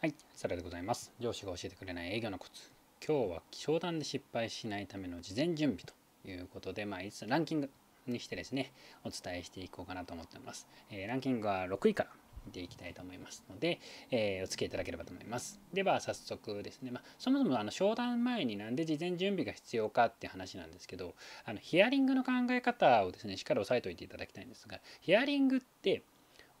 はい、サラでございます。上司が教えてくれない営業のコツ。今日は商談で失敗しないための事前準備ということで、まあ、いつランキングにしてですね、お伝えしていこうかなと思っております。えー、ランキングは6位から見ていきたいと思いますので、えー、お付き合いいただければと思います。では、早速ですね、まあ、そもそもあの商談前になんで事前準備が必要かって話なんですけど、あのヒアリングの考え方をですね、しっかり押さえておいていただきたいんですが、ヒアリングって、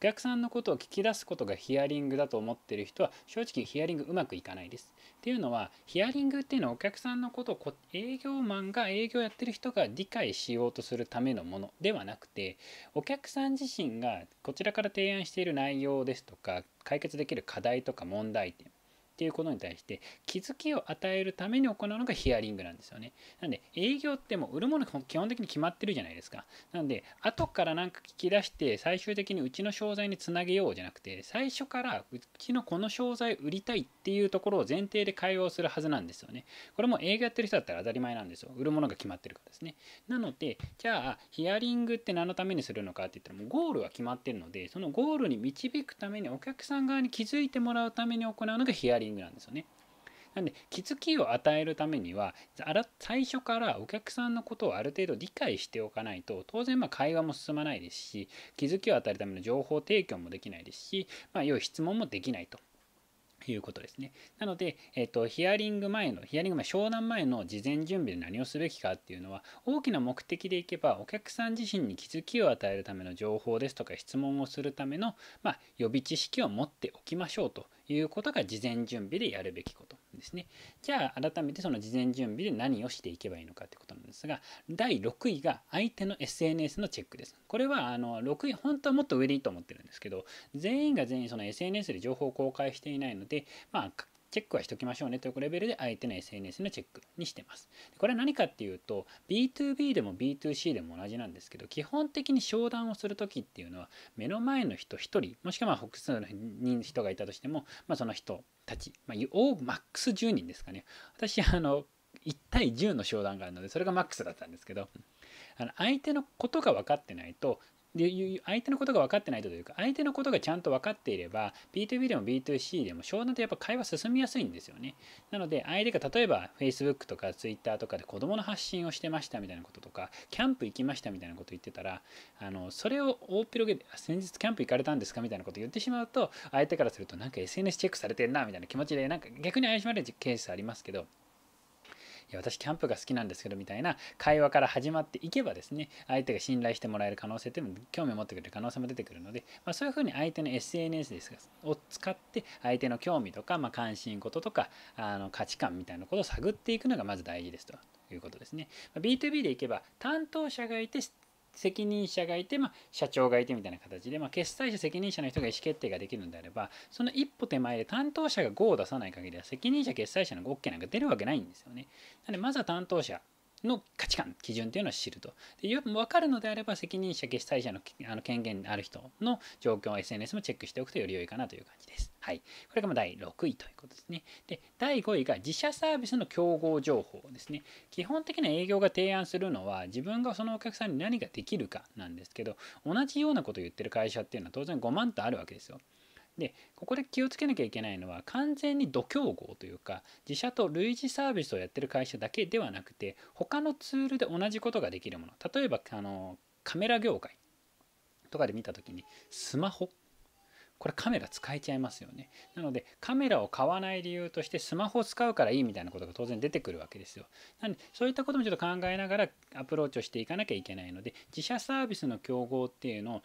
お客さんのことを聞き出すことがヒアリングだと思ってる人は正直ヒアリングうまくいかないです。っていうのはヒアリングっていうのはお客さんのことをこ営業マンが営業やってる人が理解しようとするためのものではなくてお客さん自身がこちらから提案している内容ですとか解決できる課題とか問題点っていうことに対して気づきを与えるために行うのがヒアリングなんですよね。なんで営業ってもう売るものが基本的に決まってるじゃないですか。なんで後から何か聞き出して最終的にうちの商材につなげようじゃなくて最初からうちのこの商材売りたいっていうところを前提で会話をするはずなんですよね。これも営業やってる人だったら当たり前なんですよ。売るものが決まってるからですね。なのでじゃあヒアリングって何のためにするのかって言ったらもうゴールは決まってるのでそのゴールに導くためにお客さん側に気づいてもらうために行うのがヒアリングイングなんですよね。なんで気づきを与えるためには最初からお客さんのことをある程度理解しておかないと当然ま会話も進まないですし気づきを与えるための情報提供もできないですし、まあ、要い質問もできないということですね。なので、えっと、ヒアリング前の、ヒアリング前、商談前の事前準備で何をすべきかっていうのは、大きな目的でいけば、お客さん自身に気づきを与えるための情報ですとか、質問をするための、まあ、予備知識を持っておきましょうということが、事前準備でやるべきこと。ですね。じゃあ改めてその事前準備で何をしていけばいいのかということなんですが第6位が相手の SNS のチェックです。これはあの6位本当はもっと上でいいと思ってるんですけど全員が全員その SNS で情報を公開していないので、まあ、チェックはしときましょうねというレベルで相手の SNS のチェックにしてます。これは何かっていうと B2B でも B2C でも同じなんですけど基本的に商談をする時っていうのは目の前の人1人もしくはま複数の人がいたとしても、まあ、その人たち、まあ、おマックス10人ですかね私あの1対10の商談があるのでそれがマックスだったんですけどあの相手のことが分かってないと相手のことが分かってないとというか相手のことがちゃんと分かっていれば B2B でも B2C でも商談ってやっぱ会話進みやすいんですよねなので相手が例えば Facebook とか Twitter とかで子供の発信をしてましたみたいなこととかキャンプ行きましたみたいなこと言ってたらあのそれを大広げで先日キャンプ行かれたんですかみたいなこと言ってしまうと相手からするとなんか SNS チェックされてんなみたいな気持ちでなんか逆に怪しまれるケースありますけどいや私キャンプが好きなんですけどみたいな会話から始まっていけばですね相手が信頼してもらえる可能性っていうのも興味を持ってくれる可能性も出てくるので、まあ、そういうふうに相手の SNS ですを使って相手の興味とか、まあ、関心事とかあの価値観みたいなことを探っていくのがまず大事ですということですね。ま B2B でいけば担当者がいて責任者がいて、まあ、社長がいてみたいな形で、まあ、決裁者責任者の人が意思決定ができるんであればその一歩手前で担当者が5を出さない限りは責任者決裁者の OK なんか出るわけないんですよねなのでまずは担当者の価値観基準というのを知るとで分かるのであれば責任者決裁者のあの権限ある人の状況は SNS もチェックしておくとより良いかなという感じです。はい、これがま第6位ということですね。で第5位が自社サービスの競合情報ですね。基本的な営業が提案するのは自分がそのお客さんに何ができるかなんですけど同じようなことを言ってる会社っていうのは当然5万とあるわけですよ。でここで気をつけなきゃいけないのは完全に度競合というか自社と類似サービスをやってる会社だけではなくて他のツールで同じことができるもの例えばあのカメラ業界とかで見た時にスマホこれカメラ使えちゃいますよね。なのでカメラを買わない理由としてスマホを使うからいいみたいなことが当然出てくるわけですよ。なんでそういったこともちょっと考えながらアプローチをしていかなきゃいけないので自社サービスの競合っていうのを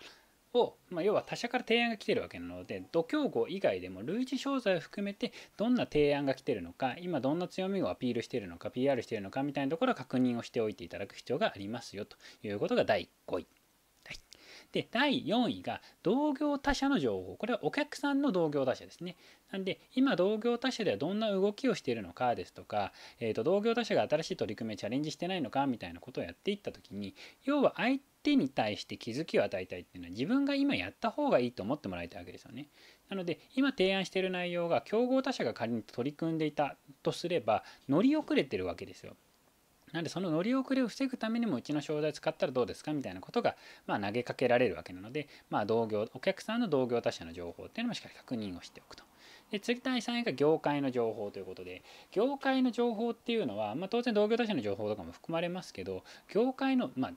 を、まあ、要は他者から提案が来てるわけなので度胸語以外でも類似商材を含めてどんな提案が来てるのか今どんな強みをアピールしてるのか PR してるのかみたいなところを確認をしておいていただく必要がありますよということが第5位。で第4位が同業他社の情報これはお客さんの同業他社ですねなんで今同業他社ではどんな動きをしているのかですとか、えー、と同業他社が新しい取り組みチャレンジしてないのかみたいなことをやっていった時に要は相手手に対して気づきを与えたいっていうのは自分が今やった方がいいと思ってもらいたいわけですよね。なので今提案している内容が競合他社が仮に取り組んでいたとすれば乗り遅れてるわけですよ。なんでその乗り遅れを防ぐためにもうちの商材使ったらどうですかみたいなことが、ま投げかけられるわけなので、まあ、同業お客さんの同業他社の情報っていうのもしっかり確認をしておくと。で次第3位が業界の情報ということで業界の情報っていうのは、まあ、当然同業他社の情報とかも含まれますけど業界の、まあ、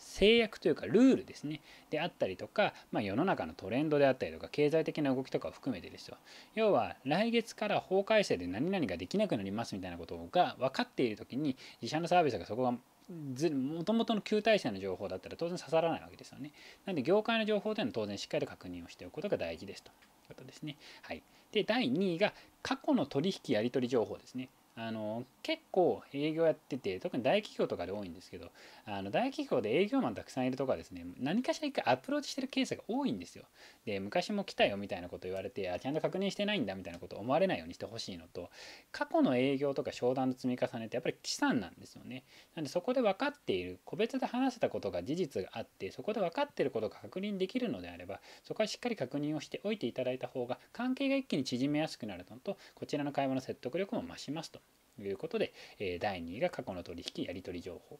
制約というかルールですねであったりとか、まあ、世の中のトレンドであったりとか経済的な動きとかを含めてですよ要は来月から法改正で何々ができなくなりますみたいなことが分かっている時に自社のサービスがそこがもともとの旧体制の情報だったら当然刺さらないわけですよね。なので業界の情報というのは当然しっかりと確認をしておくことが大事ですということですね。はい、で第2位が過去の取引やり取り情報ですね。あの結構営業やってて特に大企業とかで多いんですけどあの大企業で営業マンたくさんいるとかですね何かしら一回アプローチしてるケースが多いんですよで昔も来たよみたいなこと言われてあちゃんと確認してないんだみたいなこと思われないようにしてほしいのと過去の営業とか商談の積み重ねってやっぱり資産なんですよねなんでそこで分かっている個別で話せたことが事実があってそこで分かってることが確認できるのであればそこはしっかり確認をしておいていただいた方が関係が一気に縮めやすくなるのとこちらの会話の説得力も増しますと。いうことで、え第2位が過去の取引やり取り情報。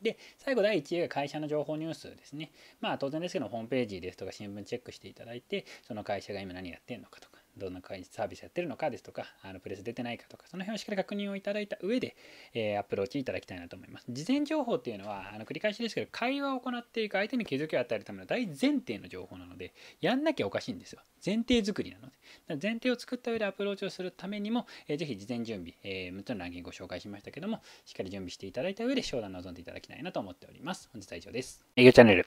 で、最後第1位が会社の情報ニュースですね。まあ当然ですけど、ホームページですとか新聞チェックしていただいて、その会社が今何やってんのかとか、どんなサービスやってるのかですとか、あのプレス出てないかとか、その辺をしっかり確認をいただいた上で、えー、アプローチいただきたいなと思います。事前情報っていうのは、あの繰り返しですけど、会話を行っていく、相手に気づきを与えるための大前提の情報なので、やんなきゃおかしいんですよ。前提作りなので。前提を作った上でアプローチをするためにも、えー、ぜひ事前準備、えー、6つのランキングを紹介しましたけども、しっかり準備していただいた上で商談を臨んでいただきたいなと思っております。本日は以上です。営業チャンネル